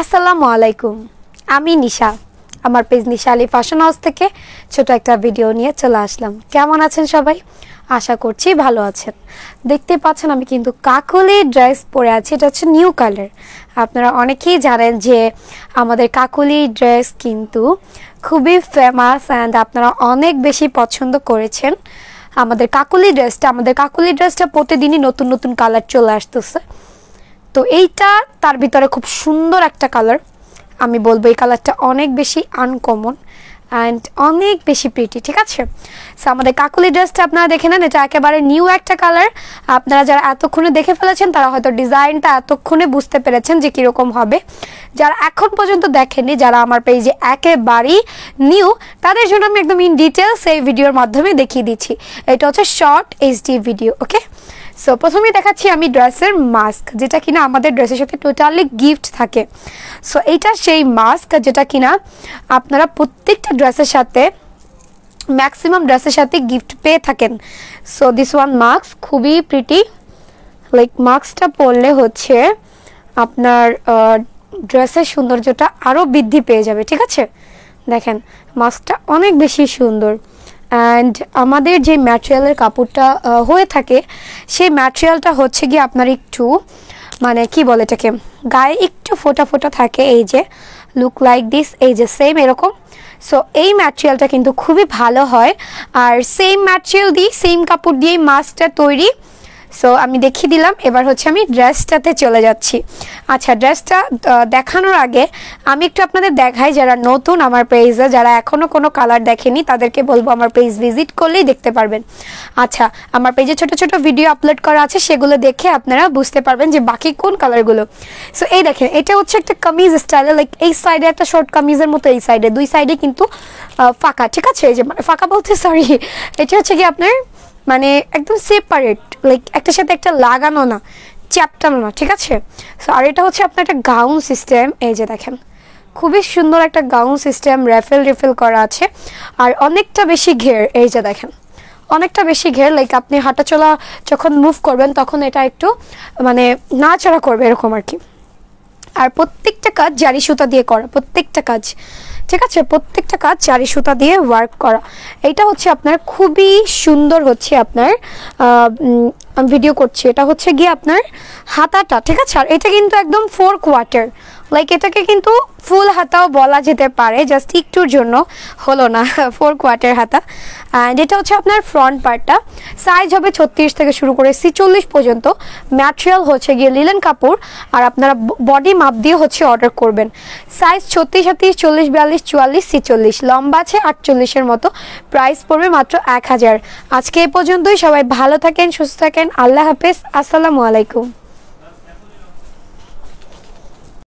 আসসালামু আলাইকুম আমি নিশা আমার page Nisha Ali fashion house থেকে ছোট একটা ভিডিও নিয়ে চলে আসলাম কেমন আছেন সবাই আশা করছি ভালো আছেন দেখতে পাচ্ছেন আমি কিন্তু কাকলি ড্রেস পরে আছি এটা হচ্ছে নিউ কালার আপনারা অনেকেই জানেন যে আমাদের কাকলি ড্রেস কিন্তু খুবই ফেমাস অ্যান্ড আপনারা অনেক বেশি পছন্দ করেছেন আমাদের কাকলি ড্রেসটা আমাদের কাকলি ড্রেসটা প্রতিদিনই নতুন নতুন কালার চলে আসতেছে তো এইটা তার ভিতরে খুব সুন্দর একটা কালার আমি বলবো এই কালারটা অনেক বেশি আনকমন অ্যান্ড অনেক বেশি প্রিটি ঠিক আছে সো আমাদের কাকুলি ড্রেসটা আপনারা দেখে নেন এটা একেবারে নিউ একটা কালার আপনারা যারা এতক্ষণে দেখে ফেলেছেন তারা হয়তো ডিজাইনটা এতক্ষণে বুঝতে পেরেছেন যে কীরকম হবে যারা এখন পর্যন্ত দেখেননি যারা আমার পেজে একেবারেই নিউ তাদের জন্য আমি একদম ইন ডিটেলস এই ভিডিওর মাধ্যমে দেখিয়ে দিচ্ছি এটা হচ্ছে short HD video okay so প্রথমে দেখাচ্ছি আমি ড্রেসের মাস্ক যেটা কিনা আমাদের ড্রেসের সাথে টোটালি গিফট থাকে সো এইটা সেই মাস্ক যেটা কিনা আপনারা প্রত্যেকটা ড্রেসের সাথে ম্যাক্সিমাম ড্রেসের সাথে গিফট পেয়ে থাকেন সো দিস ওয়ান মাস্ক খুবই প্রিটি লাইক মাস্কটা পরলে হচ্ছে আপনার ড্রেসের সৌন্দর্যটা আরও বৃদ্ধি পেয়ে যাবে ঠিক আছে দেখেন মাস্কটা অনেক বেশি সুন্দর অ্যান্ড আমাদের যে ম্যাটেরিয়ালের কাপড়টা হয়ে থাকে সেই ম্যাটেরিয়ালটা হচ্ছে গিয়ে আপনার একটু মানে কি বলে এটাকে গায়ে একটু ফোটা ফোটা থাকে এই যে লুক লাইক দিস এই যে সেম এরকম সো এই ম্যাটেরিয়ালটা কিন্তু খুবই ভালো হয় আর সেম ম্যাটেরিয়াল দিয়ে সেম কাপড় দিয়েই মাছটা তৈরি সো আমি দেখিয়ে দিলাম এবার হচ্ছে আমি ড্রেসটাতে চলে যাচ্ছি আচ্ছা ড্রেসটা দেখানোর আগে আমি একটু আপনাদের দেখাই যারা নতুন আমার পেজে যারা এখনও কোনো কালার দেখেনি তাদেরকে বলবো আমার পেজ ভিজিট করলেই দেখতে পারবেন আচ্ছা আমার পেজে ছোট ছোট ভিডিও আপলোড করা আছে সেগুলো দেখে আপনারা বুঝতে পারবেন যে বাকি কোন কালারগুলো সো এই দেখেন এটা হচ্ছে একটা কামিজ স্টাইলে লাইক এই সাইডে একটা শর্ট কামিজের মতো এই সাইডে দুই সাইডে কিন্তু ফাঁকা ঠিক আছে এই যে মানে ফাঁকা বলতে সরি এটা হচ্ছে কি আপনার মানে একদম সেপারেট লাইক একটার সাথে একটা লাগানো না চ্যাপটানো না ঠিক আছে সো আর এটা হচ্ছে আপনার একটা গাউন সিস্টেম এই যে দেখেন খুবই সুন্দর একটা গাউন সিস্টেম রেফেল রেফেল করা আছে আর অনেকটা বেশি ঘের এই যে দেখেন অনেকটা বেশি ঘের লাইক আপনি হাঁটাচলা যখন মুভ করবেন তখন এটা একটু মানে নাড়াচাড়া করবে এরকম আর কি আর প্রত্যেকটা কাজ জারি সুতা দিয়ে করা প্রত্যেকটা কাজ ঠিক আছে প্রত্যেকটা কাজ জারি সুতা দিয়ে ওয়ার্ক করা এটা হচ্ছে আপনার খুবই সুন্দর হচ্ছে আপনার ভিডিও করছি এটা হচ্ছে গিয়ে আপনার হাতাটা ঠিক আছে আর এটা কিন্তু একদম ফোর কোয়ার্টার লাইক এটাকে কিন্তু ফুল হাতাও বলা যেতে পারে জাস্ট একটুর জন্য হলো না ফোর কোয়ার্টার হাতা অ্যান্ড এটা হচ্ছে আপনার ফ্রন্ট পার্টটা সাইজ হবে ছত্রিশ থেকে শুরু করে ছিচল্লিশ পর্যন্ত ম্যাটেরিয়াল হচ্ছে গিয়ে লিলেন কাপড় আর আপনারা বডি মাপ দিয়ে হচ্ছে অর্ডার করবেন সাইজ ছত্রিশ সাতত্রিশ চল্লিশ বিয়াল্লিশ চুয়াল্লিশ ছিচল্লিশ লম্বা আছে আটচল্লিশের মতো প্রাইস পড়বে মাত্র এক হাজার আজকে এ পর্যন্তই সবাই ভালো থাকেন সুস্থ থাকেন আল্লাহ হাফেজ আসসালামু আলাইকুম